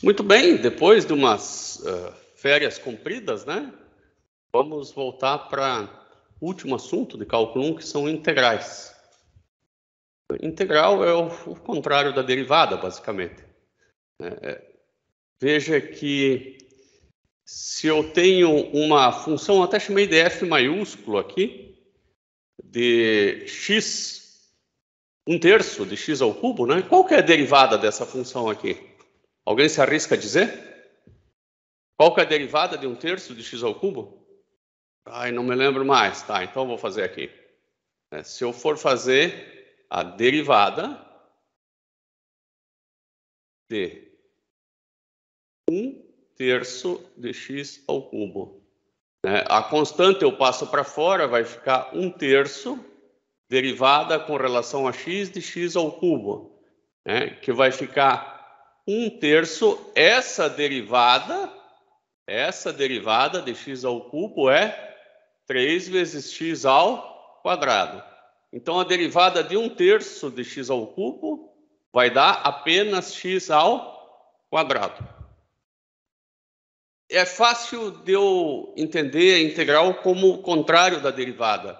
Muito bem, depois de umas uh, férias compridas, né? Vamos voltar para o último assunto de cálculo 1, que são integrais. Integral é o, o contrário da derivada, basicamente. Né, é, veja que se eu tenho uma função, até chamei de f maiúsculo aqui, de x, um terço de x ao cubo, né? Qual que é a derivada dessa função aqui? Alguém se arrisca a dizer? Qual que é a derivada de um terço de x ao cubo? Ai, não me lembro mais. Tá, então vou fazer aqui. É, se eu for fazer a derivada de 1 terço de x ao cubo. Né? A constante eu passo para fora, vai ficar 1 terço derivada com relação a x de x ao cubo, né? que vai ficar um terço essa derivada, essa derivada de x ao cubo é 3 vezes x ao quadrado. Então a derivada de um terço de x ao cubo vai dar apenas x ao quadrado. É fácil de eu entender a integral como o contrário da derivada.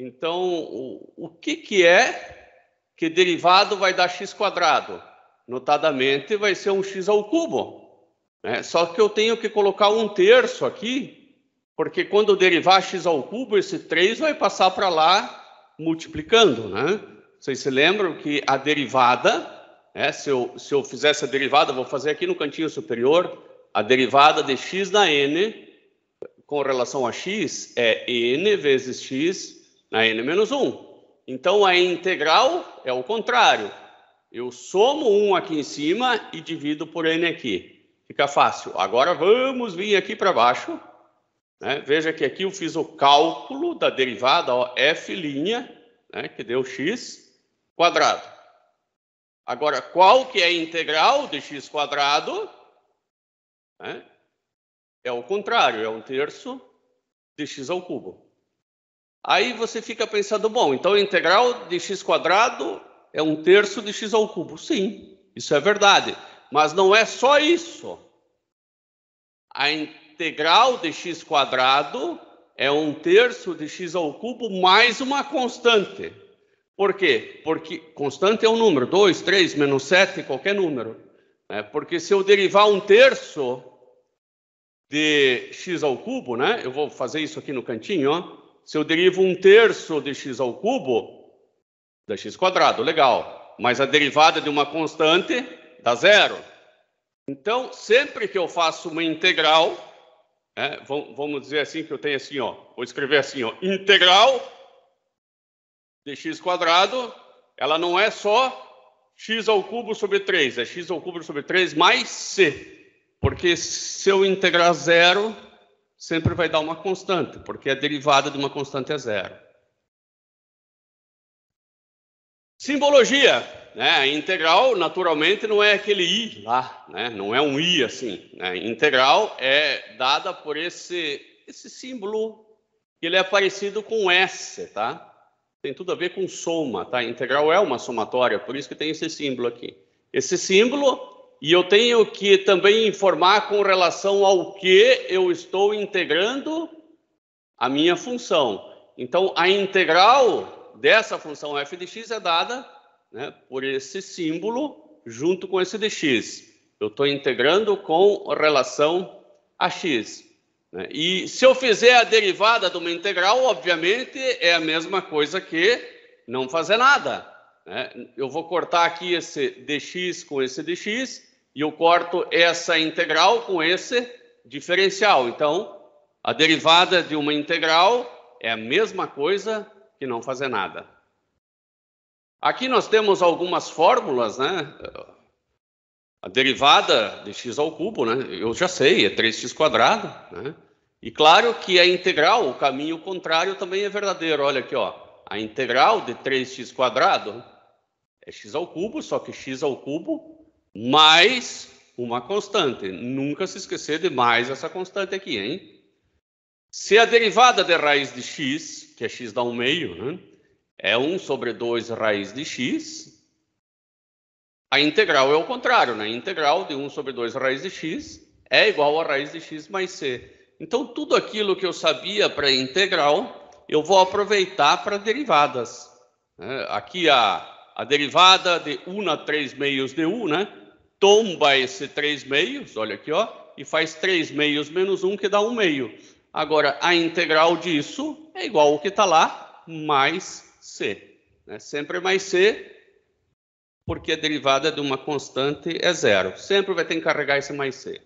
Então, o, o que, que é que derivado vai dar x quadrado? notadamente vai ser um x ao cubo. Né? Só que eu tenho que colocar um terço aqui, porque quando derivar x ao cubo, esse 3 vai passar para lá multiplicando. Né? Vocês se lembram que a derivada, né? se, eu, se eu fizesse a derivada, vou fazer aqui no cantinho superior, a derivada de x na n com relação a x é n vezes x na n menos 1. Então, a integral é o contrário. Eu somo um aqui em cima e divido por n aqui. Fica fácil. Agora vamos vir aqui para baixo. Né? Veja que aqui eu fiz o cálculo da derivada, ó, f', né? que deu x quadrado. Agora, qual que é a integral de x quadrado? Né? É o contrário, é um terço de x ao cubo. Aí você fica pensando, bom, então a integral de x quadrado é um terço de x ao cubo. Sim, isso é verdade. Mas não é só isso. A integral de x quadrado é um terço de x ao cubo mais uma constante. Por quê? Porque constante é um número, 2, 3, menos 7, qualquer número. Né? Porque se eu derivar um terço de x ao cubo, né? eu vou fazer isso aqui no cantinho, ó. se eu derivo um terço de x ao cubo, da x quadrado, legal. Mas a derivada é de uma constante dá zero. Então, sempre que eu faço uma integral, é, vamos dizer assim que eu tenho assim, ó, vou escrever assim, ó, integral de x quadrado, ela não é só x ao cubo sobre 3, é x ao cubo sobre 3 mais c. Porque se eu integrar zero, sempre vai dar uma constante, porque a derivada de uma constante é zero. Simbologia, né? Integral, naturalmente, não é aquele i lá, né? Não é um i assim. Né? Integral é dada por esse esse símbolo. Ele é parecido com S, tá? Tem tudo a ver com soma, tá? Integral é uma somatória, por isso que tem esse símbolo aqui. Esse símbolo e eu tenho que também informar com relação ao que eu estou integrando a minha função. Então, a integral dessa função f de x é dada né, por esse símbolo junto com esse dx. Eu estou integrando com relação a x. Né? E se eu fizer a derivada de uma integral, obviamente é a mesma coisa que não fazer nada. Né? Eu vou cortar aqui esse dx com esse dx e eu corto essa integral com esse diferencial. Então, a derivada de uma integral é a mesma coisa que não fazer nada. Aqui nós temos algumas fórmulas, né? A derivada de x ao cubo, né? Eu já sei, é 3x quadrado, né? E claro que a integral, o caminho contrário também é verdadeiro. Olha aqui, ó. A integral de 3x quadrado é x ao cubo, só que x ao cubo mais uma constante. Nunca se esquecer de mais essa constante aqui, hein? Se a derivada de raiz de x que é x dá um meio, né? é 1 sobre 2 raiz de x. A integral é o contrário, né? integral de 1 sobre 2 raiz de x é igual a raiz de x mais c. Então, tudo aquilo que eu sabia para integral, eu vou aproveitar para derivadas. Né? Aqui a, a derivada de 1 na 3 meios de 1, né? Tomba esse 3 meios, olha aqui, ó, e faz 3 meios menos 1, que dá 1 meio. Agora, a integral disso é igual ao que está lá, mais C. Né? Sempre mais C, porque a derivada de uma constante é zero. Sempre vai ter que carregar esse mais C.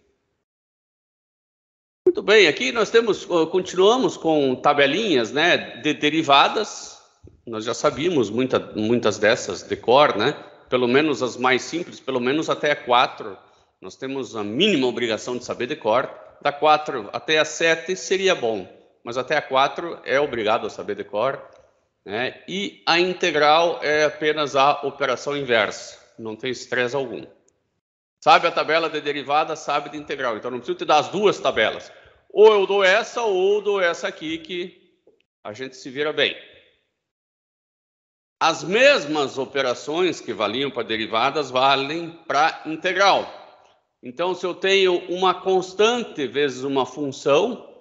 Muito bem, aqui nós temos, continuamos com tabelinhas né, de derivadas. Nós já sabíamos muita, muitas dessas de cor, né? pelo menos as mais simples, pelo menos até a 4. Nós temos a mínima obrigação de saber de cor. Da 4 até a 7 seria bom mas até a 4 é obrigado a saber de cor. Né? E a integral é apenas a operação inversa, não tem estresse algum. Sabe a tabela de derivada, sabe de integral. Então não preciso te dar as duas tabelas. Ou eu dou essa, ou dou essa aqui, que a gente se vira bem. As mesmas operações que valiam para derivadas valem para integral. Então, se eu tenho uma constante vezes uma função,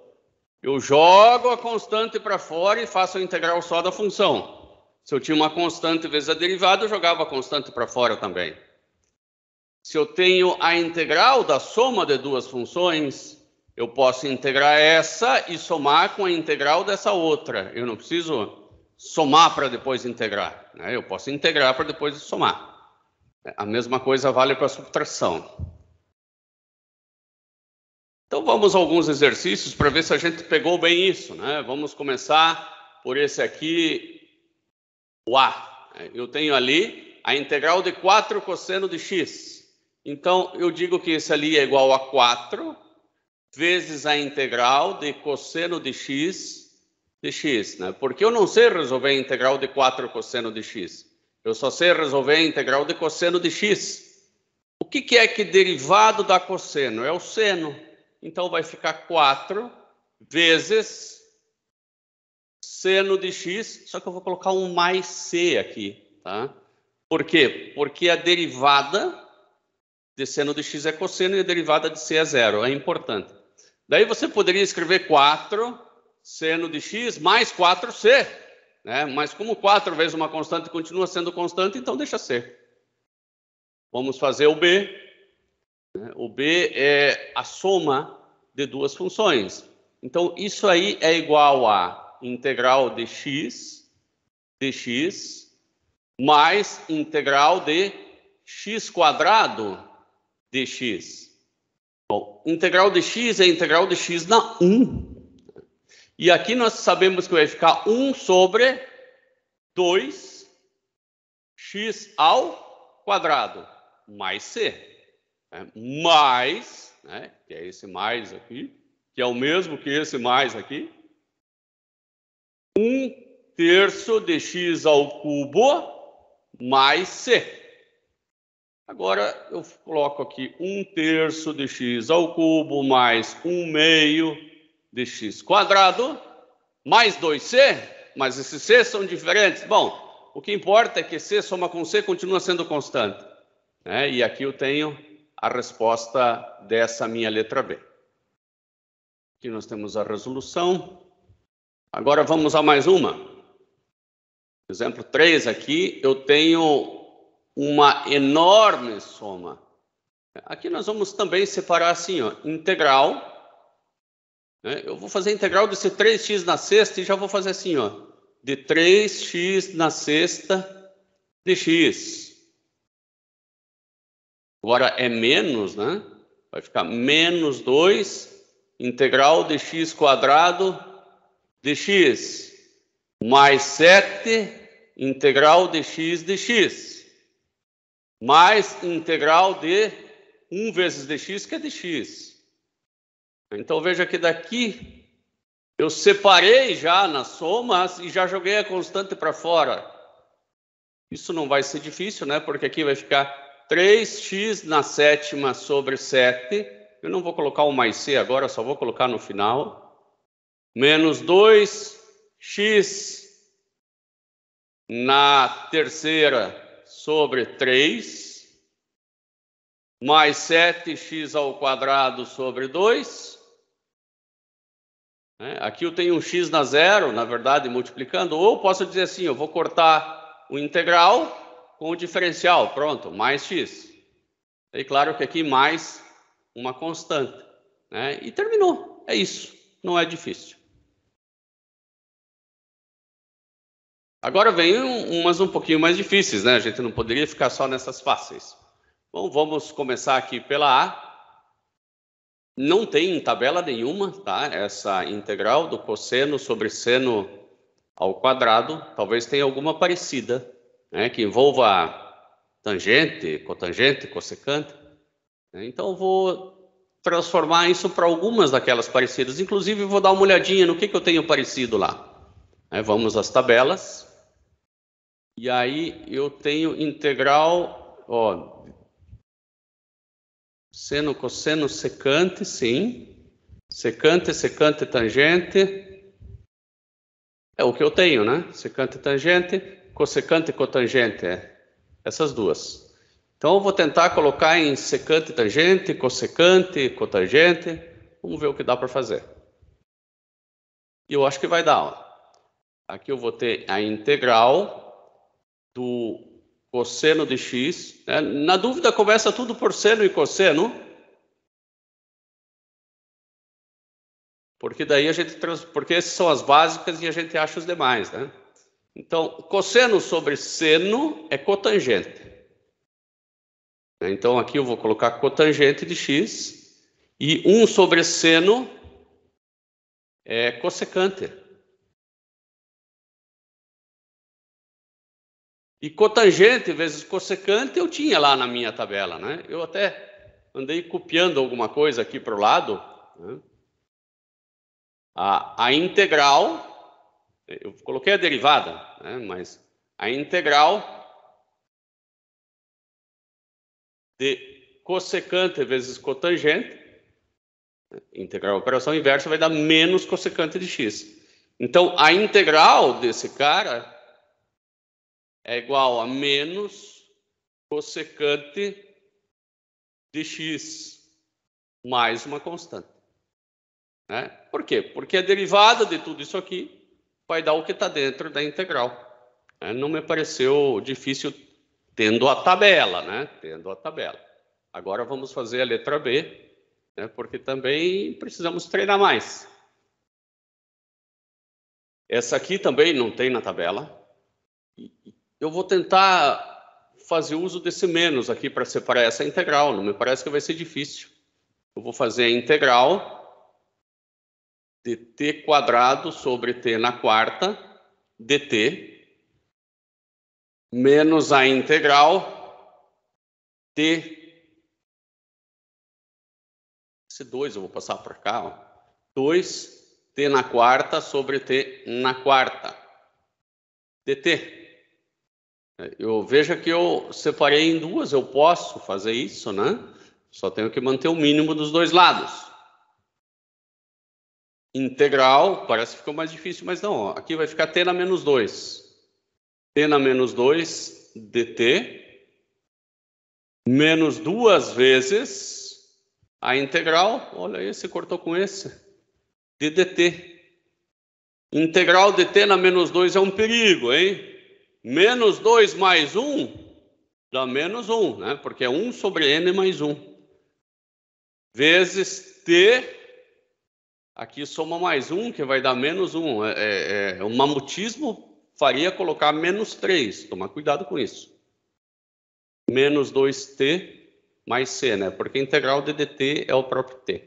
eu jogo a constante para fora e faço a integral só da função. Se eu tinha uma constante vezes a derivada, eu jogava a constante para fora também. Se eu tenho a integral da soma de duas funções, eu posso integrar essa e somar com a integral dessa outra. Eu não preciso somar para depois integrar. Né? Eu posso integrar para depois somar. A mesma coisa vale para a subtração. Então vamos a alguns exercícios para ver se a gente pegou bem isso, né? Vamos começar por esse aqui, o A. Eu tenho ali a integral de 4 cosseno de x. Então eu digo que esse ali é igual a 4 vezes a integral de cosseno de x de x, né? Porque eu não sei resolver a integral de 4 cosseno de x. Eu só sei resolver a integral de cosseno de x. O que, que é que derivado da cosseno? É o seno. Então vai ficar 4 vezes seno de x, só que eu vou colocar um mais c aqui, tá? Por quê? Porque a derivada de seno de x é cosseno e a derivada de c é zero, é importante. Daí você poderia escrever 4 seno de x mais 4c, né? Mas como 4 vezes uma constante continua sendo constante, então deixa ser. Vamos fazer o b né? O B é a soma de duas funções. Então, isso aí é igual a integral de x dx mais integral de x quadrado dx. Bom, integral de x é integral de x na 1. E aqui nós sabemos que vai ficar 1 sobre 2x ao quadrado mais c. Né? né? que é esse mais aqui, que é o mesmo que esse mais aqui, um terço de x ao cubo mais c. Agora eu coloco aqui um terço de x ao cubo mais um meio de x quadrado mais 2c, mas esses c são diferentes. Bom, o que importa é que c soma com c continua sendo constante. Né? E aqui eu tenho a resposta dessa minha letra B. Aqui nós temos a resolução. Agora vamos a mais uma. Exemplo 3 aqui, eu tenho uma enorme soma. Aqui nós vamos também separar assim, ó, integral. Né? Eu vou fazer integral desse 3x na sexta e já vou fazer assim, ó, de 3x na sexta de x. Agora é menos, né? Vai ficar menos 2 integral de x quadrado dx mais 7 integral de x dx mais integral de 1 vezes dx, que é dx. Então veja que daqui eu separei já nas somas e já joguei a constante para fora. Isso não vai ser difícil, né? Porque aqui vai ficar 3x na sétima sobre 7. Eu não vou colocar o mais c agora, só vou colocar no final. Menos 2x na terceira sobre 3. Mais 7x ao quadrado sobre 2. É, aqui eu tenho um x na zero, na verdade, multiplicando. Ou posso dizer assim, eu vou cortar o integral com o diferencial, pronto, mais X. E claro que aqui mais uma constante. Né? E terminou. É isso. Não é difícil. Agora vem umas um pouquinho mais difíceis, né? A gente não poderia ficar só nessas fáceis. Bom, vamos começar aqui pela A. Não tem tabela nenhuma, tá? Essa integral do cosseno sobre seno ao quadrado. Talvez tenha alguma parecida, né, que envolva tangente, cotangente, cossecante. Né? Então, vou transformar isso para algumas daquelas parecidas. Inclusive, vou dar uma olhadinha no que, que eu tenho parecido lá. Né? Vamos às tabelas. E aí, eu tenho integral, ó, seno, cosseno, secante, sim. Secante, secante, tangente. É o que eu tenho, né? Secante, tangente cosecante e cotangente, é? essas duas. Então eu vou tentar colocar em secante tangente, cossecante, cotangente, vamos ver o que dá para fazer. E eu acho que vai dar. Ó. Aqui eu vou ter a integral do cosseno de x. Né? Na dúvida começa tudo por seno e cosseno, porque daí a gente porque essas são as básicas e a gente acha os demais, né? Então, cosseno sobre seno é cotangente. Então, aqui eu vou colocar cotangente de x e 1 sobre seno é cossecante. E cotangente vezes cossecante eu tinha lá na minha tabela, né? Eu até andei copiando alguma coisa aqui para o lado. Né? A, a integral eu coloquei a derivada, né, mas a integral de cossecante vezes cotangente, integral operação inversa vai dar menos cossecante de x. Então, a integral desse cara é igual a menos cossecante de x mais uma constante. Né? Por quê? Porque a derivada de tudo isso aqui vai dar o que está dentro da integral. É, não me pareceu difícil tendo a tabela, né? Tendo a tabela. Agora vamos fazer a letra B, né? porque também precisamos treinar mais. Essa aqui também não tem na tabela. Eu vou tentar fazer uso desse menos aqui para separar essa integral. Não me parece que vai ser difícil. Eu vou fazer a integral dt quadrado sobre t na quarta dt menos a integral t esse 2 eu vou passar para cá, ó. 2 t na quarta sobre t na quarta dt. Eu veja que eu separei em duas, eu posso fazer isso, né? Só tenho que manter o mínimo dos dois lados integral, parece que ficou mais difícil, mas não. Aqui vai ficar t na menos 2. t na menos 2 dt menos duas vezes a integral, olha esse, cortou com esse, de dt. Integral de t na menos 2 é um perigo, hein? Menos 2 mais 1 dá menos 1, né? Porque é 1 sobre n mais 1. Vezes t Aqui soma mais um, que vai dar menos um. É, é, o é, mamutismo faria colocar menos três. Tomar cuidado com isso. Menos 2t mais c, né? Porque a integral de dt é o próprio t.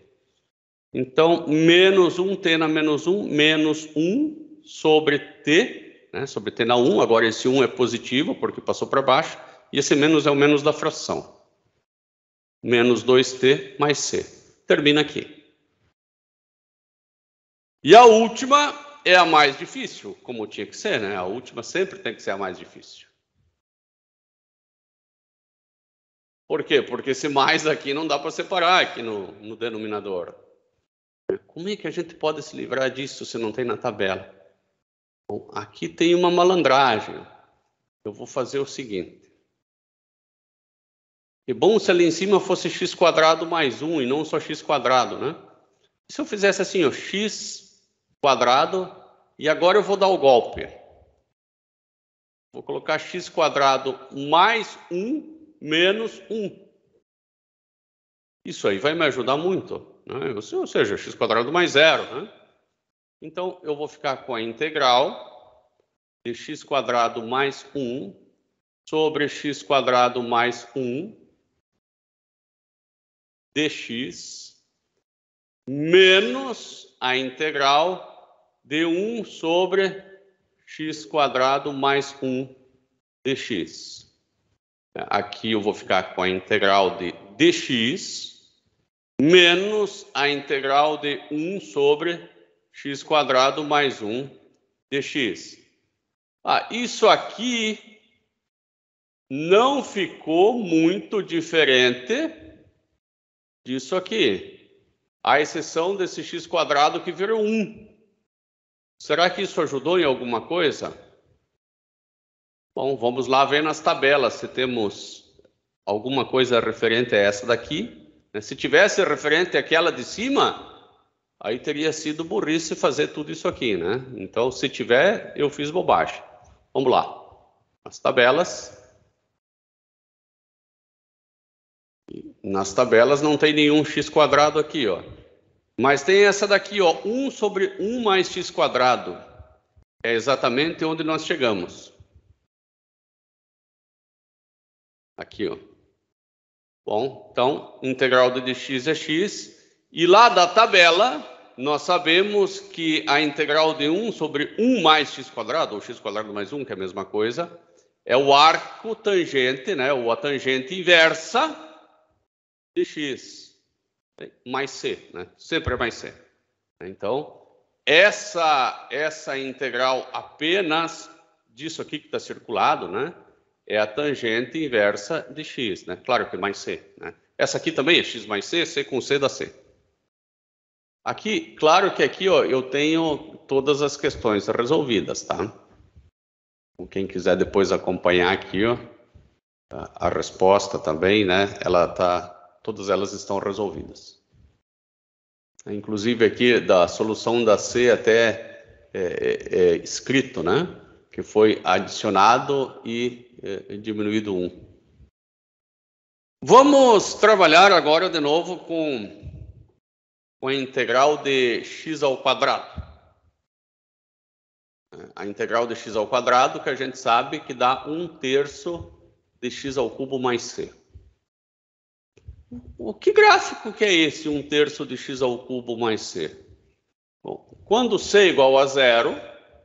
Então, menos 1t na menos 1, menos 1 sobre t, né? sobre t na 1. Agora, esse 1 é positivo, porque passou para baixo. E esse menos é o menos da fração. Menos 2t mais c. Termina aqui. E a última é a mais difícil, como tinha que ser, né? A última sempre tem que ser a mais difícil. Por quê? Porque esse mais aqui não dá para separar aqui no, no denominador. Como é que a gente pode se livrar disso se não tem na tabela? Bom, aqui tem uma malandragem. Eu vou fazer o seguinte. É bom se ali em cima fosse x quadrado mais 1 e não só x quadrado, né? E se eu fizesse assim, ó, x quadrado e agora eu vou dar o golpe. Vou colocar x quadrado mais 1 menos 1. Isso aí vai me ajudar muito. Né? Ou seja, x quadrado mais zero. Né? Então, eu vou ficar com a integral de x quadrado mais 1 sobre x quadrado mais 1 dx menos a integral de 1 sobre x quadrado mais 1 dx. Aqui eu vou ficar com a integral de dx menos a integral de 1 sobre x quadrado mais 1 dx. Ah, isso aqui não ficou muito diferente disso aqui, a exceção desse x quadrado que virou 1. Será que isso ajudou em alguma coisa? Bom, vamos lá ver nas tabelas se temos alguma coisa referente a essa daqui. Né? Se tivesse referente àquela de cima, aí teria sido burrice fazer tudo isso aqui, né? Então, se tiver, eu fiz bobagem. Vamos lá. As tabelas. Nas tabelas não tem nenhum x quadrado aqui, ó. Mas tem essa daqui, ó, 1 sobre 1 mais x quadrado. É exatamente onde nós chegamos. Aqui, ó. Bom, então, integral de dx é x. E lá da tabela, nós sabemos que a integral de 1 sobre 1 mais x quadrado, ou x quadrado mais 1, que é a mesma coisa, é o arco tangente, né? Ou a tangente inversa de x mais C, né? Sempre é mais C. Então, essa, essa integral apenas disso aqui que está circulado, né? É a tangente inversa de x, né? Claro que é mais c, né? Essa aqui também é x mais c, c com c dá c. Aqui, claro que aqui ó, eu tenho todas as questões resolvidas, tá? Então, quem quiser depois acompanhar aqui ó, a resposta também, né? Ela tá todas elas estão resolvidas. Inclusive aqui da solução da C até é, é, é escrito, né? Que foi adicionado e é, diminuído 1. Um. Vamos trabalhar agora de novo com, com a integral de x ao quadrado. A integral de x ao quadrado que a gente sabe que dá 1 terço de x ao cubo mais c o que gráfico que é esse um terço de x ao cubo mais c? Bom, quando c é igual a zero,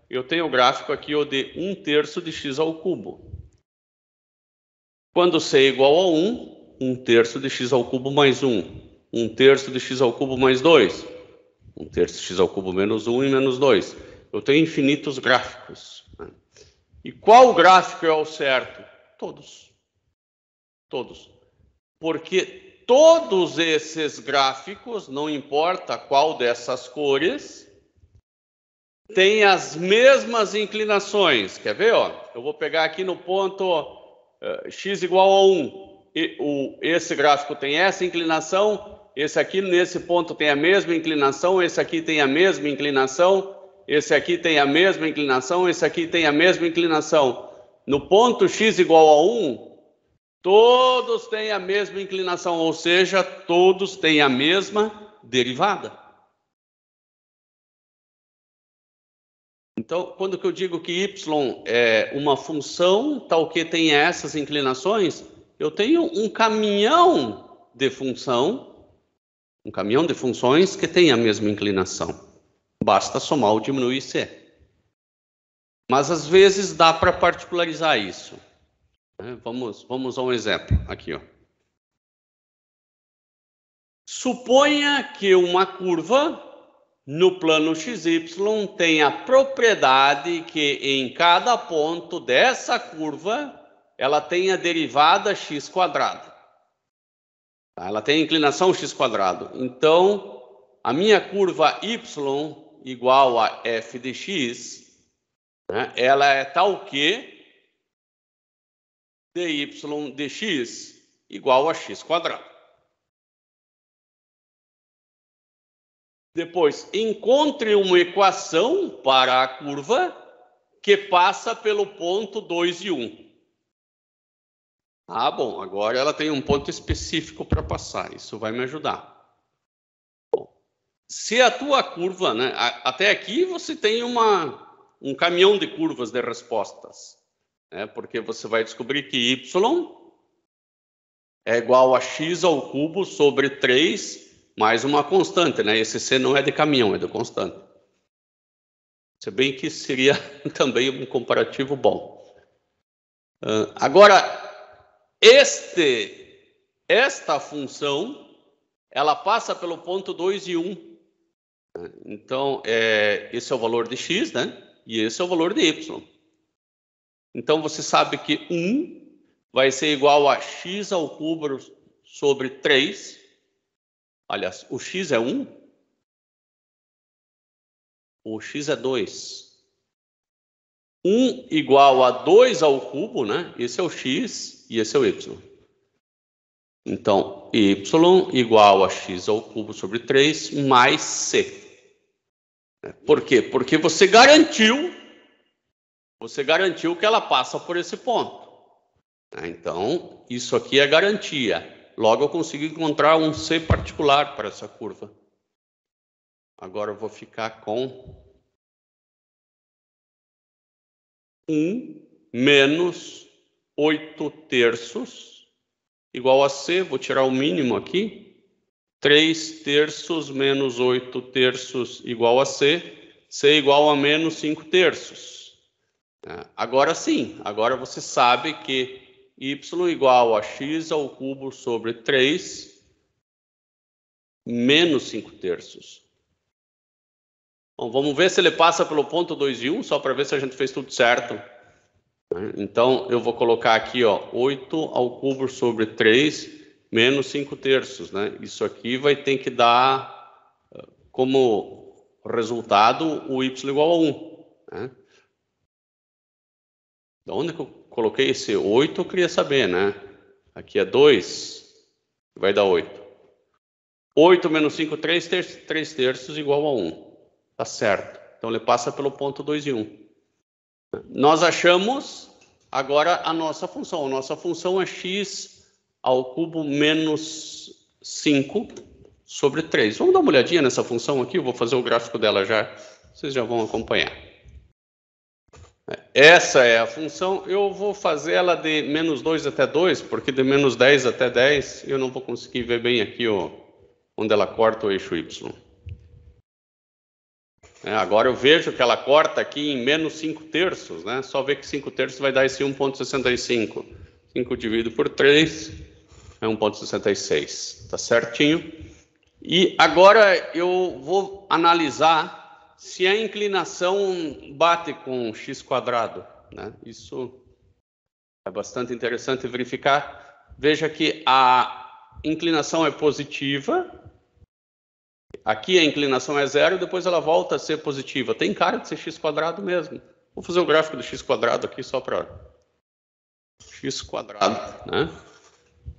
eu tenho o gráfico aqui de 1 um terço de x ao cubo. Quando c é igual a 1, 1 um terço de x ao cubo mais 1. 1 terço de x ao cubo mais 2. 1 terço de x ao cubo menos 1 e menos 2. Eu tenho infinitos gráficos. Né? E qual gráfico é o certo? Todos. Todos. Porque todos esses gráficos, não importa qual dessas cores, tem as mesmas inclinações. Quer ver? Ó? Eu vou pegar aqui no ponto uh, x igual a 1. E, o, esse gráfico tem essa inclinação, esse aqui nesse ponto tem a mesma inclinação, esse aqui tem a mesma inclinação, esse aqui tem a mesma inclinação, esse aqui tem a mesma inclinação. No ponto x igual a 1, Todos têm a mesma inclinação, ou seja, todos têm a mesma derivada. Então, quando eu digo que y é uma função tal que tem essas inclinações, eu tenho um caminhão de função, um caminhão de funções que tem a mesma inclinação. Basta somar ou diminuir c. Mas às vezes dá para particularizar isso. É, vamos, vamos a um exemplo aqui. Ó. Suponha que uma curva no plano XY tem a propriedade que em cada ponto dessa curva ela tem a derivada x quadrado. Tá? Ela tem inclinação x quadrado. Então, a minha curva y igual a f de x, né, ela é tal que dy dx igual a x quadrado. Depois, encontre uma equação para a curva que passa pelo ponto 2 e 1. Ah, bom, agora ela tem um ponto específico para passar, isso vai me ajudar. Bom, se a tua curva, né, a, até aqui você tem uma, um caminhão de curvas de respostas né? porque você vai descobrir que y é igual a x ao cubo sobre 3 mais uma constante, né? Esse c não é de caminhão, é de constante. Se bem que seria também um comparativo bom. Uh, agora, este, esta função, ela passa pelo ponto 2 e 1. Um. Então, é, esse é o valor de x, né? E esse é o valor de y. Então você sabe que 1 vai ser igual a x ao cubo sobre 3. Aliás, o x é 1. O x é 2. 1 igual a 2 ao cubo, né? Esse é o x e esse é o y. Então, y igual a x ao cubo sobre 3 mais c. Né? Por quê? Porque você garantiu você garantiu que ela passa por esse ponto. Tá, então, isso aqui é garantia. Logo, eu consigo encontrar um C particular para essa curva. Agora, eu vou ficar com 1 menos 8 terços, igual a C, vou tirar o mínimo aqui, 3 terços menos 8 terços igual a C, C igual a menos 5 terços. Tá? Agora sim, agora você sabe que y igual a x ao cubo sobre 3 menos 5 terços. Bom, vamos ver se ele passa pelo ponto 2 e 1, só para ver se a gente fez tudo certo. Né? Então, eu vou colocar aqui ó, 8 ao cubo sobre 3 menos 5 terços. Né? Isso aqui vai ter que dar eh, como resultado o y igual a 1. Né? Da onde que eu coloquei esse 8, eu queria saber, né? Aqui é 2, vai dar 8. 8 menos 5, 3 terços, 3 terços igual a 1. Tá certo. Então ele passa pelo ponto 2 e 1. Nós achamos agora a nossa função. A nossa função é x ao cubo menos 5 sobre 3. Vamos dar uma olhadinha nessa função aqui, eu vou fazer o gráfico dela já, vocês já vão acompanhar. Essa é a função. Eu vou fazer ela de menos 2 até 2, porque de menos 10 até 10 eu não vou conseguir ver bem aqui ó, onde ela corta o eixo Y. É, agora eu vejo que ela corta aqui em menos 5 terços, né? Só ver que 5 terços vai dar esse 1,65. 5 dividido por 3 é 1,66. Tá certinho. E agora eu vou analisar se a inclinação bate com x quadrado, né? Isso é bastante interessante verificar. Veja que a inclinação é positiva. Aqui a inclinação é zero, depois ela volta a ser positiva. Tem cara de ser x quadrado mesmo. Vou fazer o um gráfico do x quadrado aqui só para x quadrado, né?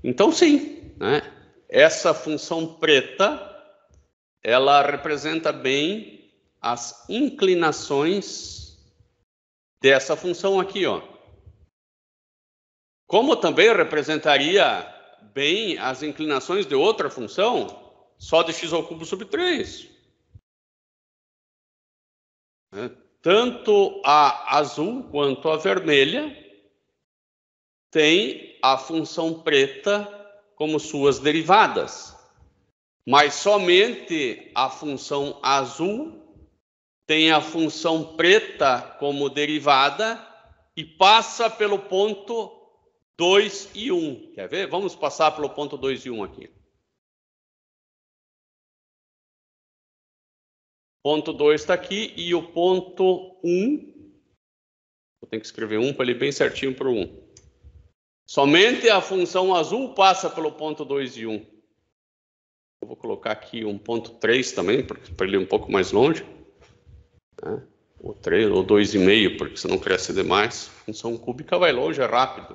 Então sim, né? Essa função preta ela representa bem as inclinações dessa função aqui, ó. Como também representaria bem as inclinações de outra função, só de x ao cubo sobre 3. Né? Tanto a azul quanto a vermelha tem a função preta como suas derivadas, mas somente a função azul tem a função preta como derivada e passa pelo ponto 2 e 1. Quer ver? Vamos passar pelo ponto 2 e 1 um aqui. Ponto 2 está aqui e o ponto 1. Um, eu que escrever 1 um para ele bem certinho para o 1. Somente a função azul passa pelo ponto 2 e 1. Um. vou colocar aqui um ponto 3 também, para ele ir um pouco mais longe né? ou 3, ou 2,5, porque senão cresce demais. Função cúbica vai longe, é rápido.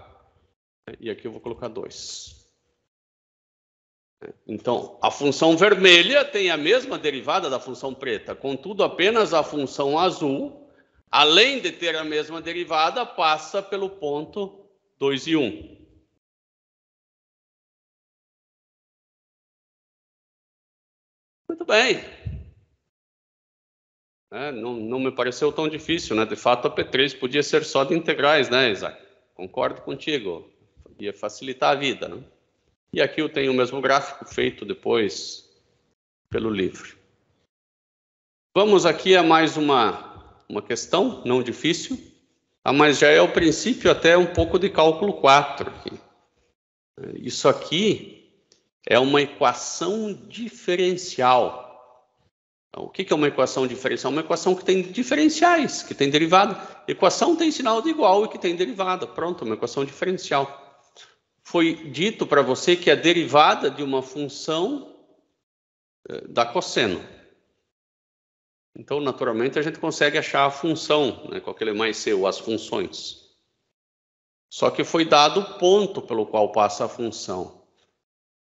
Né? E aqui eu vou colocar 2. Né? Então, a função vermelha tem a mesma derivada da função preta, contudo, apenas a função azul, além de ter a mesma derivada, passa pelo ponto 2 e 1. Um. Muito bem. É, não, não, me pareceu tão difícil, né? De fato, a P3 podia ser só de integrais, né, Isaac? Concordo contigo. Ia facilitar a vida, né? E aqui eu tenho o mesmo gráfico feito depois pelo livro. Vamos aqui a mais uma, uma questão, não difícil, ah, mas já é o princípio até um pouco de cálculo 4. Aqui. Isso aqui é uma equação diferencial então, o que, é uma equação diferencial? É uma equação que tem diferenciais, que tem derivada. Equação tem sinal de igual e que tem derivada. Pronto, uma equação diferencial. Foi dito para você que a é derivada de uma função eh, da cosseno. Então, naturalmente, a gente consegue achar a função, né, com aquele é mais seu, as funções. Só que foi dado o ponto pelo qual passa a função.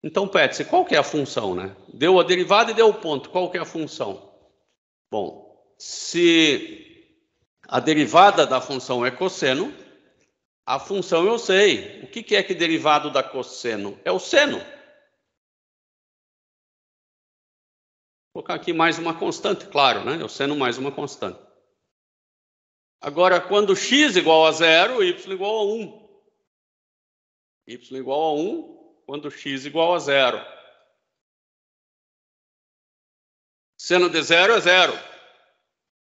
Então, Petsy, qual que é a função, né? Deu a derivada e deu o ponto. Qual que é a função? Bom, se a derivada da função é cosseno, a função eu sei. O que, que é que derivado da cosseno? É o seno. Vou colocar aqui mais uma constante, claro, né? É o seno mais uma constante. Agora, quando x igual a zero, y igual a 1. y igual a 1, quando x igual a zero. Seno de zero é zero.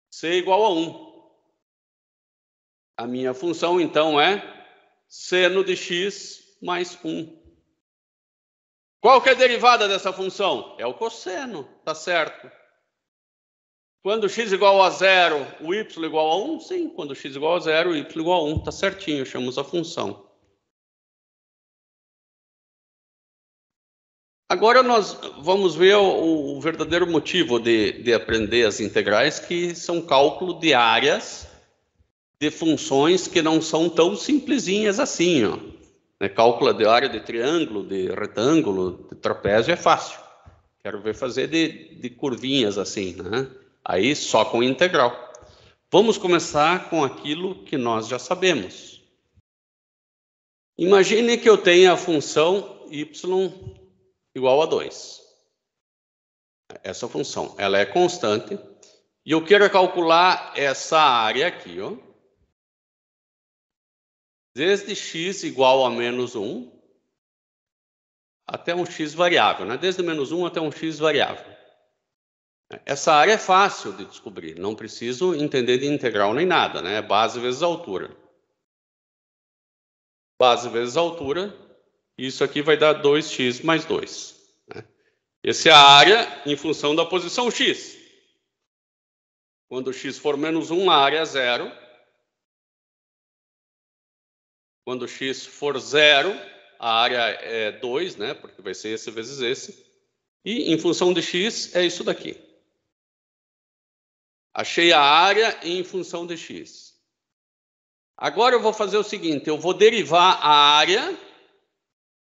c é igual a 1. A minha função, então, é seno de x mais 1. Qual que é a derivada dessa função? É o cosseno, tá certo. Quando x igual a zero, o y igual a 1? Sim, quando x igual a zero, o y igual a 1, tá certinho, chamamos a função. Agora nós vamos ver o, o verdadeiro motivo de, de aprender as integrais, que são cálculo de áreas de funções que não são tão simplesinhas assim. Ó. Né? Cálculo de área de triângulo, de retângulo, de trapézio é fácil. Quero ver fazer de, de curvinhas assim, né? Aí só com integral. Vamos começar com aquilo que nós já sabemos. Imagine que eu tenha a função y igual a 2. Essa função, ela é constante. E eu quero calcular essa área aqui, ó. Desde x igual a menos 1 até um x variável, né? Desde menos 1 até um x variável. Essa área é fácil de descobrir, não preciso entender de integral nem nada, né? Base vezes altura. Base vezes altura isso aqui vai dar 2x mais 2. Né? Essa é a área em função da posição x. Quando x for menos 1, a área é zero. Quando x for zero, a área é 2, né? porque vai ser esse vezes esse. E em função de x, é isso daqui. Achei a área em função de x. Agora eu vou fazer o seguinte, eu vou derivar a área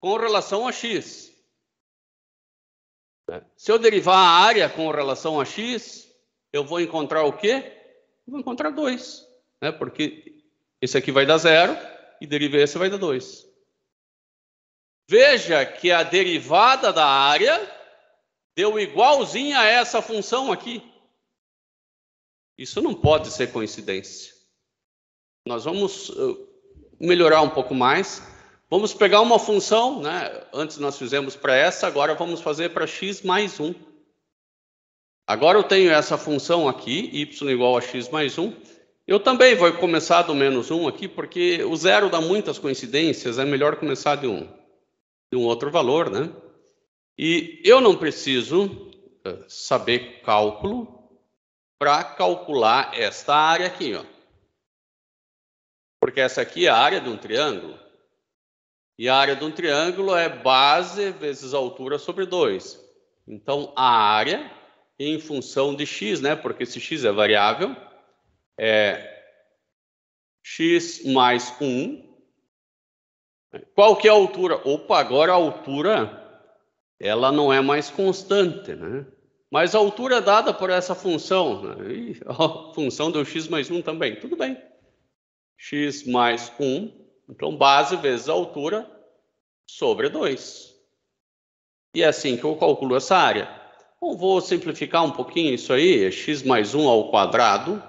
com relação a X. Né? Se eu derivar a área com relação a X, eu vou encontrar o quê? Vou encontrar 2, né? porque esse aqui vai dar zero e deriva esse vai dar 2. Veja que a derivada da área deu igualzinha a essa função aqui. Isso não pode ser coincidência. Nós vamos uh, melhorar um pouco mais Vamos pegar uma função, né? antes nós fizemos para essa, agora vamos fazer para x mais 1. Agora eu tenho essa função aqui, y igual a x mais 1. Eu também vou começar do menos 1 aqui, porque o zero dá muitas coincidências, é melhor começar de um, de um outro valor. Né? E eu não preciso eh, saber cálculo para calcular esta área aqui. Ó. Porque essa aqui é a área de um triângulo. E a área de um triângulo é base vezes altura sobre 2. Então, a área, em função de x, né, porque esse x é variável, é x mais 1. Qual que é a altura? Opa, agora a altura ela não é mais constante, né? Mas a altura é dada por essa função, né? a função deu x mais 1 também, tudo bem. x mais 1 então, base vezes a altura sobre 2. E é assim que eu calculo essa área. Bom, vou simplificar um pouquinho isso aí, é x mais 1 ao quadrado,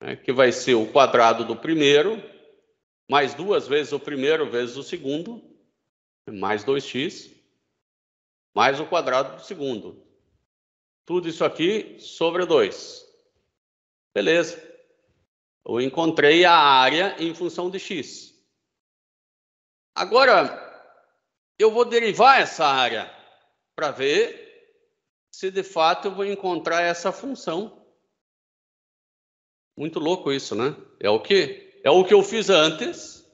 né, que vai ser o quadrado do primeiro, mais duas vezes o primeiro vezes o segundo, mais 2x, mais o quadrado do segundo. Tudo isso aqui sobre 2. Beleza. Eu encontrei a área em função de x. Agora, eu vou derivar essa área para ver se de fato eu vou encontrar essa função. Muito louco isso, né? É o que? É o que eu fiz antes.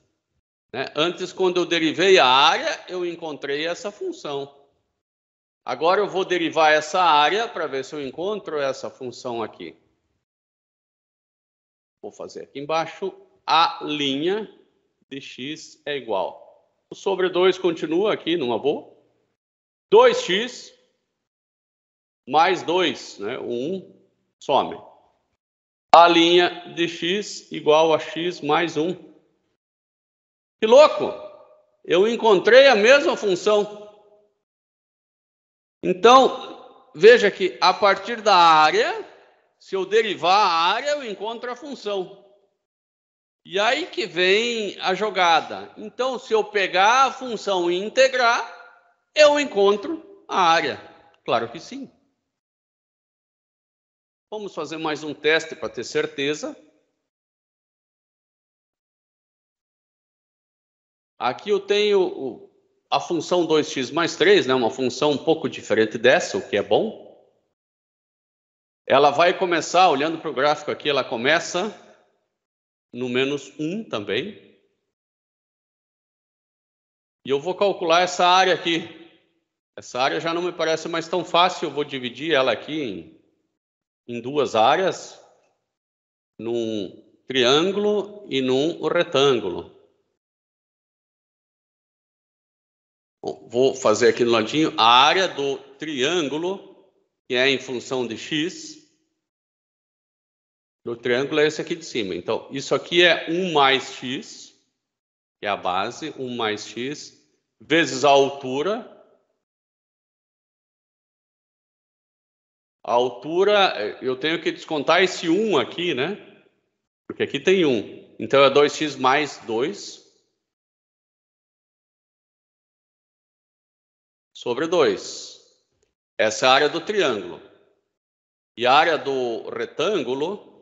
Né? Antes, quando eu derivei a área, eu encontrei essa função. Agora eu vou derivar essa área para ver se eu encontro essa função aqui. Vou fazer aqui embaixo. A linha de x é igual. O sobre 2 continua aqui numa boa. 2x mais 2, né? o 1 some. A linha de x igual a x mais 1. Que louco! Eu encontrei a mesma função. Então, veja que a partir da área se eu derivar a área, eu encontro a função. E aí que vem a jogada. Então, se eu pegar a função e integrar, eu encontro a área. Claro que sim. Vamos fazer mais um teste para ter certeza. Aqui eu tenho a função 2x mais 3, né? uma função um pouco diferente dessa, o que é bom. Ela vai começar, olhando para o gráfico aqui, ela começa no menos 1 também. E eu vou calcular essa área aqui. Essa área já não me parece mais tão fácil, eu vou dividir ela aqui em, em duas áreas, num triângulo e num retângulo. Bom, vou fazer aqui no ladinho a área do triângulo que é em função de x, do triângulo é esse aqui de cima. Então, isso aqui é 1 mais x, que é a base, 1 mais x, vezes a altura. A altura, eh, eu tenho que descontar esse 1 aqui, né? Porque aqui tem 1. Então, é 2x mais 2. Sobre 2. Essa é a área do triângulo. E a área do retângulo,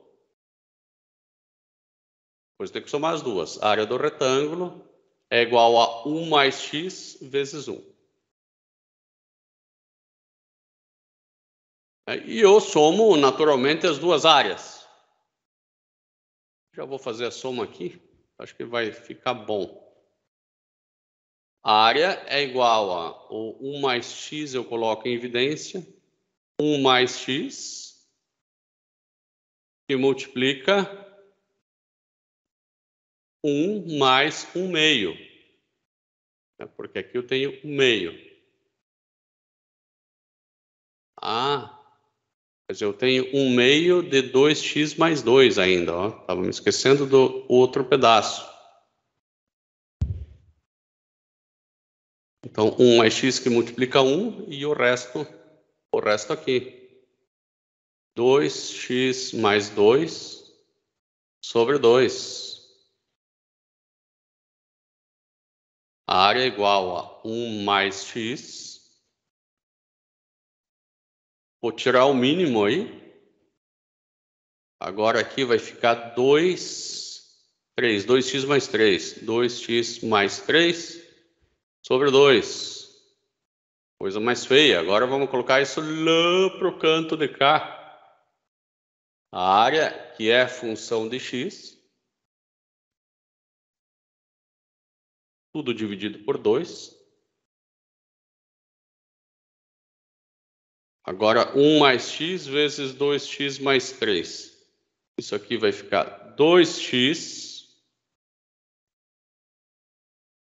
depois tem que somar as duas. A área do retângulo é igual a 1 mais x vezes 1. É, e eu somo naturalmente as duas áreas. Já vou fazer a soma aqui, acho que vai ficar bom. A Área é igual a o 1 mais x eu coloco em evidência, 1 mais x, que multiplica 1 mais 1 meio. É porque aqui eu tenho 1 meio. Ah, mas eu tenho 1 meio de 2x mais 2 ainda. ó. Estava me esquecendo do outro pedaço. Então, 1 mais é x que multiplica 1 e o resto, o resto aqui. 2x mais 2 sobre 2. A área é igual a 1 mais x. Vou tirar o mínimo aí. Agora aqui vai ficar 2, 3. 2x mais 3. 2x mais 3 sobre 2. Coisa mais feia. Agora vamos colocar isso lá para o canto de cá. A área que é função de x. Tudo dividido por 2. Agora, 1 mais x vezes 2x mais 3. Isso aqui vai ficar 2x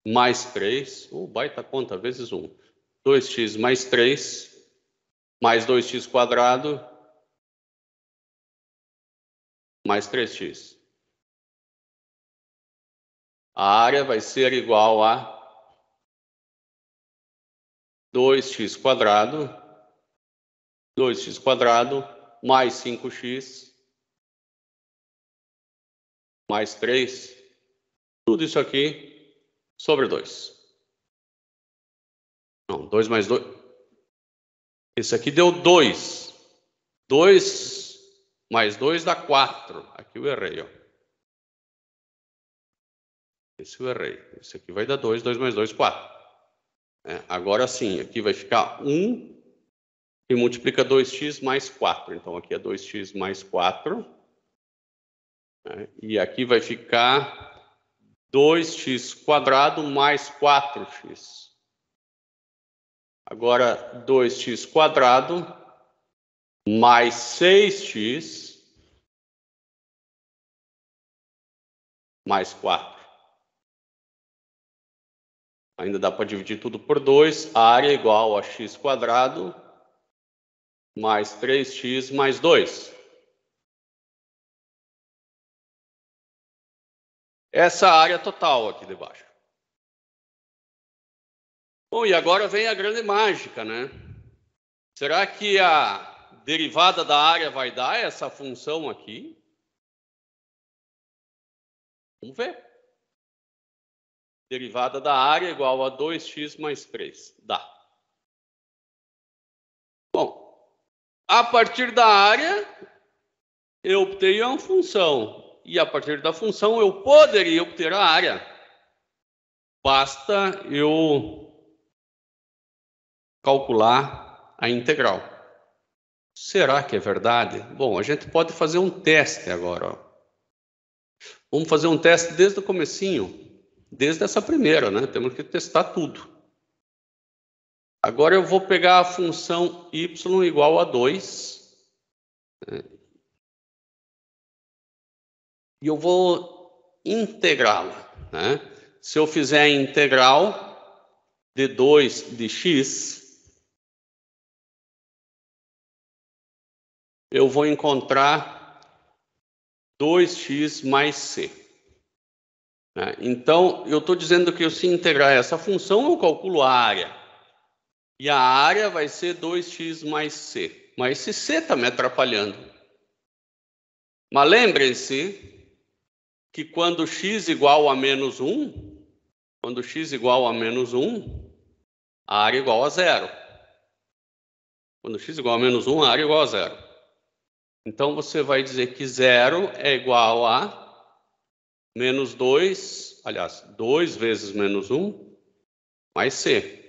mais 3, o uh, baita conta, vezes 1. 2x mais 3, mais 2x quadrado, mais 3x. A área vai ser igual a 2x quadrado, 2x quadrado, mais 5x, mais 3. Tudo isso aqui sobre 2. Não, 2 mais 2. Esse aqui deu 2. 2 mais 2 dá 4. Aqui eu errei, ó. Esse eu errei. Esse aqui vai dar 2, 2 mais 2, 4. É, agora sim, aqui vai ficar 1 um, e multiplica 2x mais 4. Então, aqui é 2x mais 4. Né? E aqui vai ficar 2x quadrado mais 4x. Agora, 2x quadrado mais 6x mais 4. Ainda dá para dividir tudo por 2. A área é igual a x quadrado mais 3x mais 2. essa área total aqui debaixo. Bom, e agora vem a grande mágica, né? Será que a derivada da área vai dar essa função aqui? Vamos ver. Derivada da área igual a 2x mais 3. Dá. Bom, a partir da área, eu obtenho uma função e a partir da função eu poderia obter a área. Basta eu calcular a integral. Será que é verdade? Bom, a gente pode fazer um teste agora. Ó. Vamos fazer um teste desde o comecinho, desde essa primeira, né? Temos que testar tudo. Agora eu vou pegar a função y igual a 2 e eu vou integrá-la. Né? Se eu fizer a integral de 2 de x, eu vou encontrar 2x mais c. Né? Então, eu estou dizendo que eu, se integrar essa função, eu calculo a área. E a área vai ser 2x mais c. Mas esse c está me atrapalhando. Mas lembrem-se que quando x igual a menos 1, quando x igual a menos 1, a área é igual a zero. Quando x igual a menos 1, a área é igual a zero. Então, você vai dizer que zero é igual a menos 2, aliás, 2 vezes menos 1, mais c.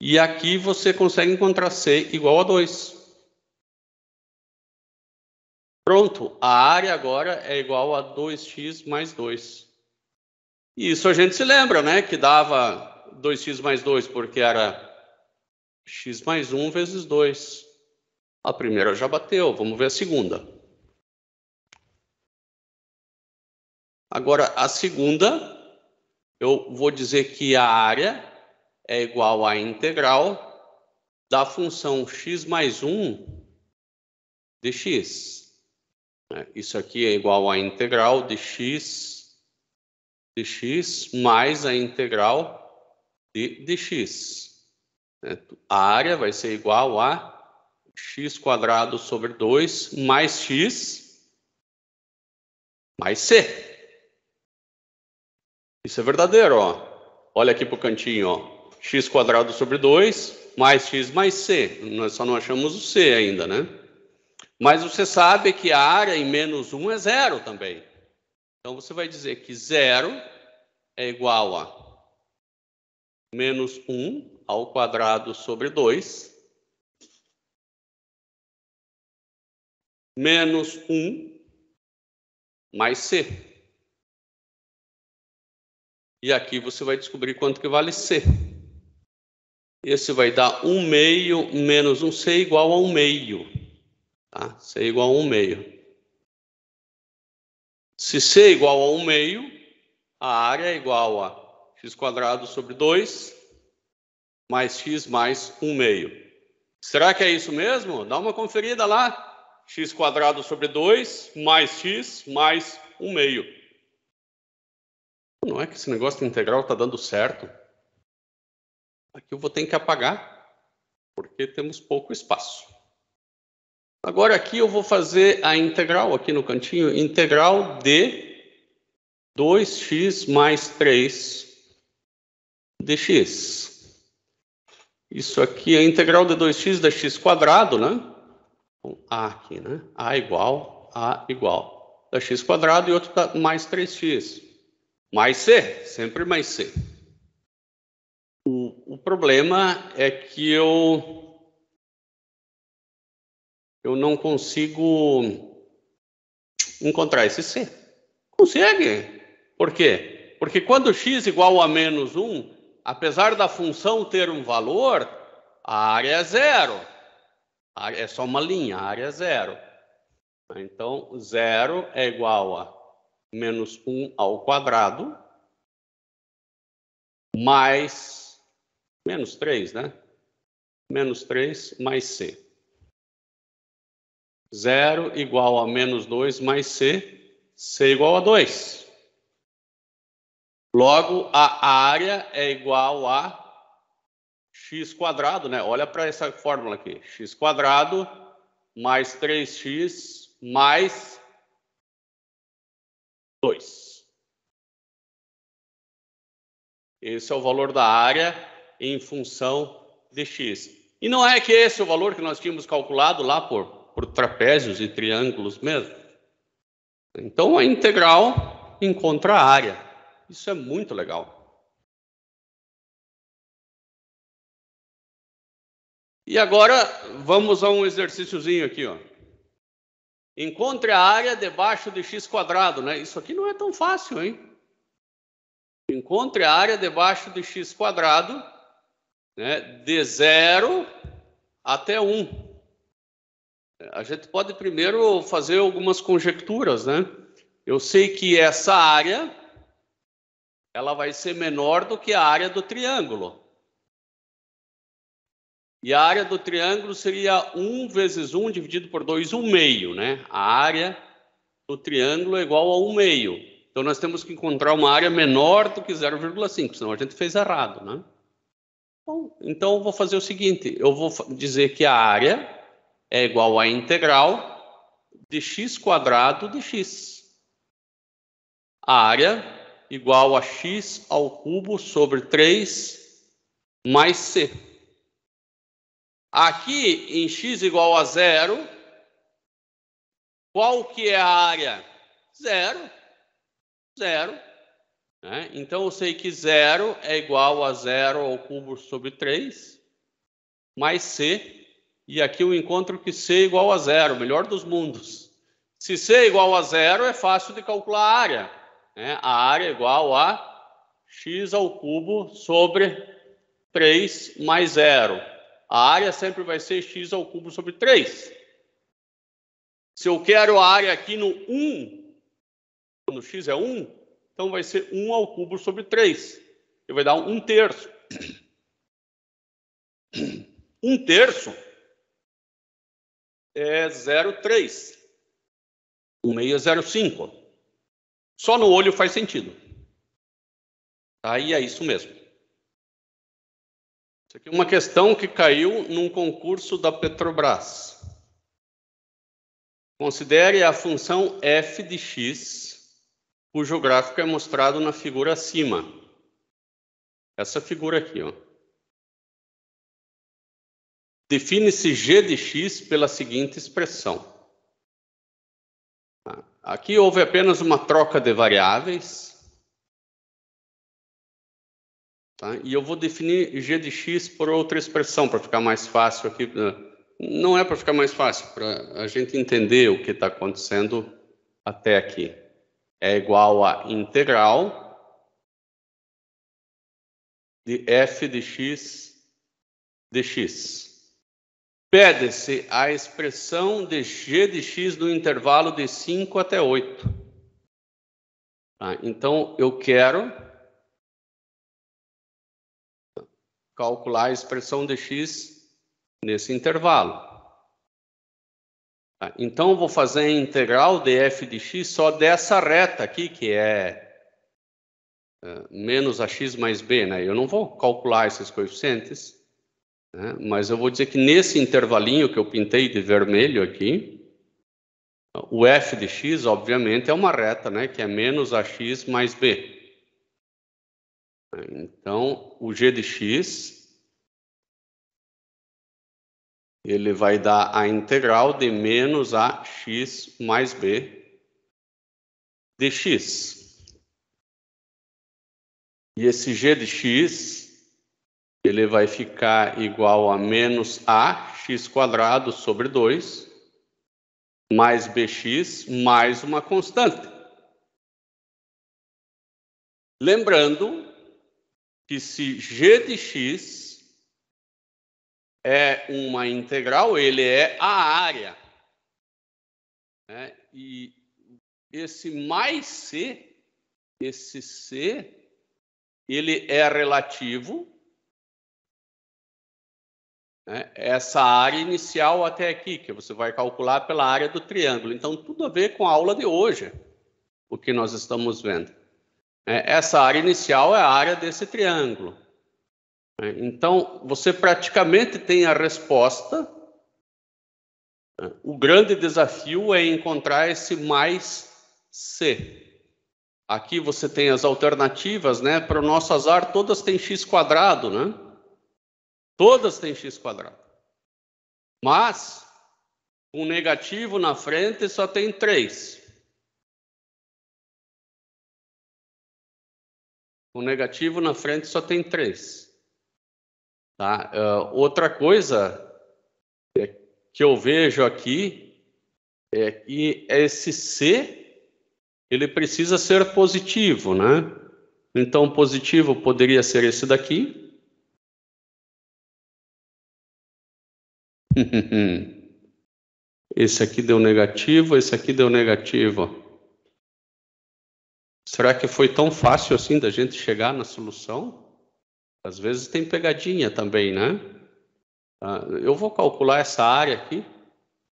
E aqui você consegue encontrar C igual a 2. Pronto, a área agora é igual a 2x mais 2. E isso a gente se lembra, né? Que dava 2x mais 2, porque era x mais 1 vezes 2. A primeira já bateu, vamos ver a segunda. Agora, a segunda, eu vou dizer que a área é igual à integral da função x mais 1 dx. Né? Isso aqui é igual à integral de x de x mais a integral de dx. Né? A área vai ser igual a x quadrado sobre 2 mais x mais c. Isso é verdadeiro, ó. Olha aqui para o cantinho, ó. x quadrado sobre 2 mais x mais c. Nós só não achamos o c ainda, né? Mas você sabe que a área em menos 1 é zero também. Então você vai dizer que zero é igual a menos 1 ao quadrado sobre 2, menos 1 mais C. E aqui você vai descobrir quanto que vale C. Esse vai dar 1 meio menos 1C igual a 1 meio. Tá? C é igual a 1 meio. Se C é igual a 1 meio, a área é igual a x quadrado sobre 2 mais x mais 1 meio. Será que é isso mesmo? Dá uma conferida lá. x quadrado sobre 2 mais x mais 1 meio. Não é que esse negócio de integral está dando certo? Aqui eu vou ter que apagar, porque temos pouco espaço. Agora aqui eu vou fazer a integral, aqui no cantinho, integral de 2x mais 3 dx. Isso aqui é integral de 2x da x quadrado, né? Então, a aqui, né? A igual a igual da x quadrado e outro da mais 3x. Mais c, sempre mais c. o, o problema é que eu eu não consigo encontrar esse C. Consegue. Por quê? Porque quando x igual a menos 1, apesar da função ter um valor, a área é zero. É só uma linha, a área é zero. Então, zero é igual a menos 1 ao quadrado, mais menos 3, né? Menos 3 mais c. 0 igual a menos 2 mais C, C igual a 2. Logo, a área é igual a x quadrado, né? Olha para essa fórmula aqui. x quadrado mais 3x mais 2. Esse é o valor da área em função de x. E não é que esse é o valor que nós tínhamos calculado lá por por trapézios e triângulos mesmo. Então, a integral encontra a área. Isso é muito legal. E agora vamos a um exercíciozinho aqui, ó. Encontre a área debaixo de x quadrado, né? Isso aqui não é tão fácil, hein? Encontre a área debaixo de x quadrado, né? De zero até 1. A gente pode primeiro fazer algumas conjecturas, né? Eu sei que essa área ela vai ser menor do que a área do triângulo. E a área do triângulo seria 1 vezes 1 dividido por 2, 1 meio, né? A área do triângulo é igual a 1 meio. Então, nós temos que encontrar uma área menor do que 0,5, senão a gente fez errado, né? Bom, então, eu vou fazer o seguinte. Eu vou dizer que a área é igual à integral de x quadrado de x. A área igual a x ao cubo sobre 3 mais c. Aqui em x igual a zero, qual que é a área? Zero. Zero. Né? Então eu sei que zero é igual a zero ao cubo sobre 3 mais c e aqui eu encontro que C é igual a zero, melhor dos mundos. Se C é igual a zero, é fácil de calcular a área. Né? A área é igual a x ao cubo sobre 3 mais zero. A área sempre vai ser x ao cubo sobre 3. Se eu quero a área aqui no 1, quando x é 1, então vai ser 1 ao cubo sobre 3. E vai dar 1 terço. 1 terço é 0,3. O meio é 0,5. Só no olho faz sentido. Aí tá? é isso mesmo. Isso aqui é uma questão que caiu num concurso da Petrobras. Considere a função f de x, cujo gráfico é mostrado na figura acima. Essa figura aqui, ó. Define-se g de x pela seguinte expressão. Aqui houve apenas uma troca de variáveis. Tá? E eu vou definir g de x por outra expressão, para ficar mais fácil aqui. Né? Não é para ficar mais fácil, para a gente entender o que está acontecendo até aqui. É igual a integral de f de x dx pede-se a expressão de g de x no intervalo de 5 até 8. Tá? Então, eu quero calcular a expressão de x nesse intervalo. Tá? Então, eu vou fazer a integral de f de x só dessa reta aqui, que é, eh, menos ax mais b. Né? Eu não vou calcular esses coeficientes né? Mas eu vou dizer que nesse intervalinho que eu pintei de vermelho aqui, o f de x, obviamente, é uma reta, né? que é menos ax mais b. Então, o g de x ele vai dar a integral de menos a x mais b dx. E esse g de x ele vai ficar igual a menos ax quadrado sobre 2 mais bx mais uma constante. Lembrando que se g de x é uma integral, ele é a área. Né? E esse mais c, esse c, ele é relativo né? Essa área inicial até aqui, que você vai calcular pela área do triângulo. Então, tudo a ver com a aula de hoje, o que nós estamos vendo. É, essa área inicial é a área desse triângulo. É, então, você praticamente tem a resposta. É, o grande desafio é encontrar esse mais C. Aqui você tem as alternativas, né? Para o nosso azar, todas têm x quadrado, né? Todas têm x quadrado. Mas um negativo na frente só tem três. O negativo na frente só tem três. Tá? Uh, outra coisa é, que eu vejo aqui é que esse C ele precisa ser positivo, né? Então positivo poderia ser esse daqui. esse aqui deu negativo, esse aqui deu negativo. Será que foi tão fácil assim da gente chegar na solução? Às vezes tem pegadinha também, né? Ah, eu vou calcular essa área aqui,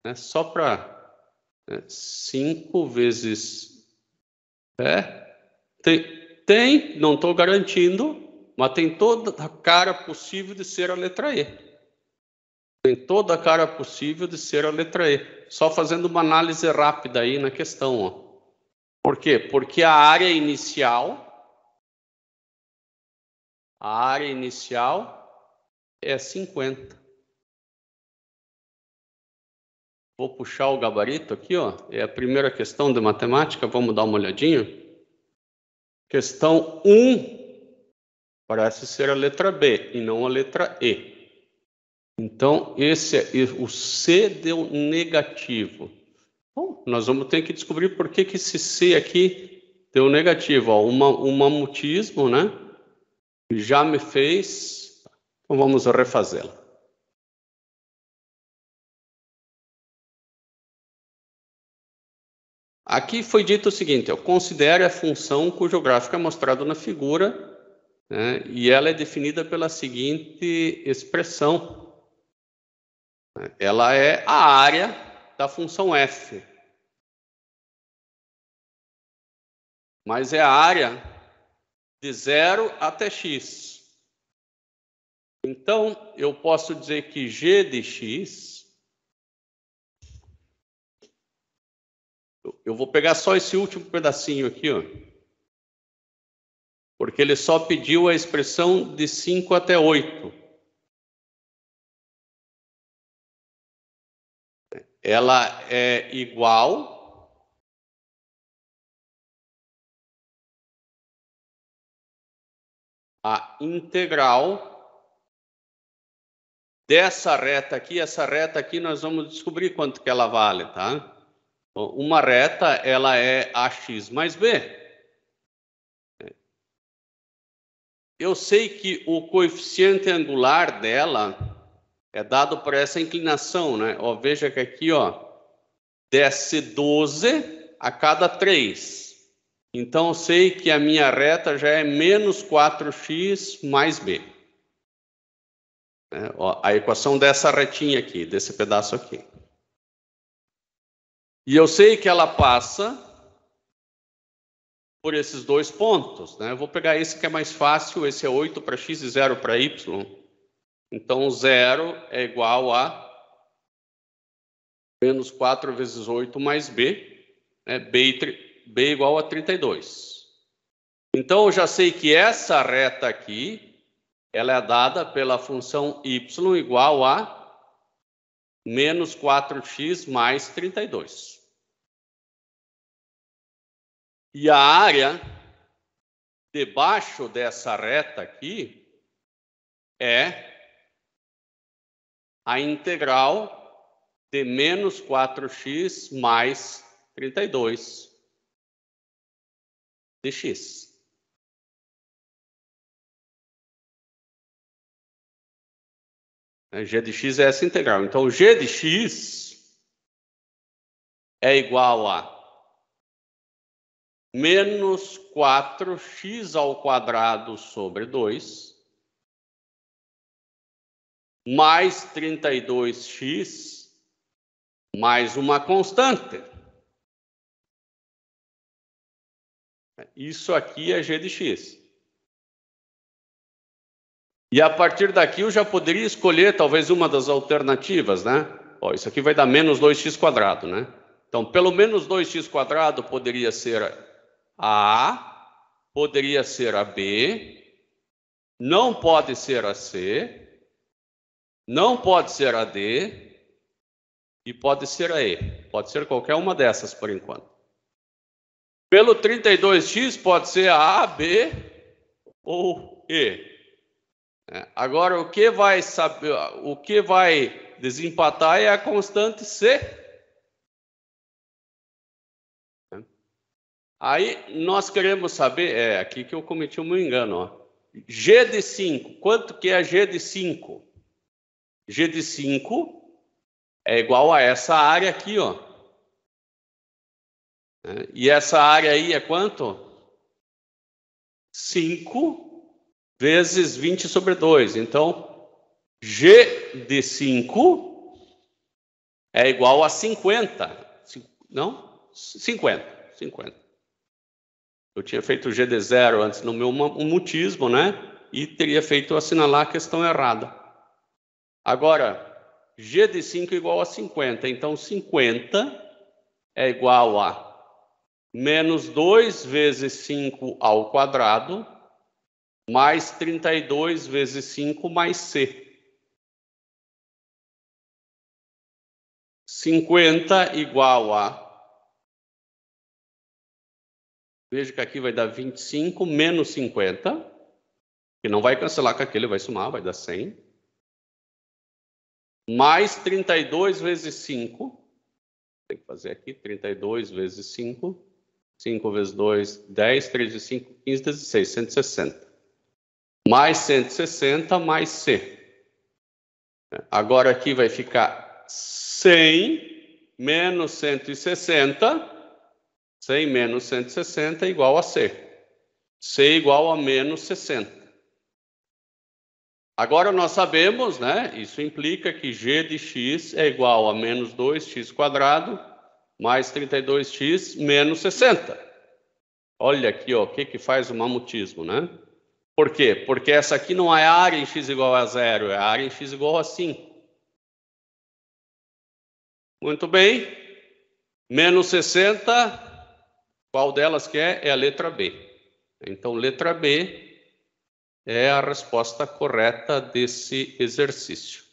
né, só para 5 né, vezes. É, tem, tem não estou garantindo, mas tem toda a cara possível de ser a letra E tem toda a cara possível de ser a letra E. Só fazendo uma análise rápida aí na questão. Ó. Por quê? Porque a área inicial, a área inicial é 50. Vou puxar o gabarito aqui, ó. É a primeira questão de matemática, vamos dar uma olhadinha. Questão 1 parece ser a letra B e não a letra E. Então, esse é, o C deu negativo. Bom, nós vamos ter que descobrir por que, que esse C aqui deu negativo. Ó, uma, um mamutismo, né? Já me fez. Então, vamos refazê-la. Aqui foi dito o seguinte, eu considere a função cujo gráfico é mostrado na figura né, e ela é definida pela seguinte expressão. Né? Ela é a área da função f. Mas é a área de zero até x. Então, eu posso dizer que g de x. Eu vou pegar só esse último pedacinho aqui, ó. Porque ele só pediu a expressão de 5 até 8. ela é igual à integral dessa reta aqui, essa reta aqui nós vamos descobrir quanto que ela vale, tá? Então, uma reta, ela é ax mais b. Eu sei que o coeficiente angular dela é dado por essa inclinação, né? Ó, veja que aqui, ó, desce 12 a cada 3. Então, eu sei que a minha reta já é menos 4x mais b. É, ó, a equação dessa retinha aqui, desse pedaço aqui. E eu sei que ela passa por esses dois pontos. Né? Eu vou pegar esse que é mais fácil, esse é 8 para x e 0 para y. Então, 0 é igual a menos 4 vezes 8 mais B, né? B, B igual a 32. Então, eu já sei que essa reta aqui, ela é dada pela função y igual a menos 4x mais 32. E a área debaixo dessa reta aqui é a integral de menos 4x mais 32 de x. Né, g de x é essa integral. Então, g de x é igual a menos 4x ao quadrado sobre 2 mais 32x mais uma constante. Isso aqui é g de x. E a partir daqui eu já poderia escolher talvez uma das alternativas, né? Ó, isso aqui vai dar menos 2x quadrado, né? Então, pelo menos 2x quadrado poderia ser a A, poderia ser a B, não pode ser a C, não pode ser a D e pode ser a E. Pode ser qualquer uma dessas por enquanto. Pelo 32x pode ser a A, B ou E. É, agora o que vai saber, o que vai desempatar é a constante C. É. Aí nós queremos saber, é aqui que eu cometi um engano, ó. G de 5, quanto que é G de 5? G de 5 é igual a essa área aqui, ó. É, e essa área aí é quanto? 5 vezes 20 sobre 2. Então, G de 5 é igual a 50. Não? 50. 50. Eu tinha feito G de 0 antes no meu mutismo, né? E teria feito assinalar a questão errada. Agora, G de 5 é igual a 50. Então, 50 é igual a menos 2 vezes 5 ao quadrado, mais 32 vezes 5 mais C. 50 igual a... Veja que aqui vai dar 25 menos 50, que não vai cancelar com aquele, vai somar, vai dar 100 mais 32 vezes 5. Tem que fazer aqui, 32 vezes 5. 5 vezes 2, 10, 3 vezes 5, 15, 16, 160. Mais 160, mais C. Agora aqui vai ficar 100 menos 160. 100 menos 160 é igual a C. C é igual a menos 60. Agora nós sabemos, né? Isso implica que g de x é igual a menos 2x quadrado mais 32x menos 60. Olha aqui, ó, o que que faz o mamutismo, né? Por quê? Porque essa aqui não é área em x igual a zero, é área em x igual a 5. Muito bem. Menos 60, qual delas que é? É a letra B. Então, letra B é a resposta correta desse exercício.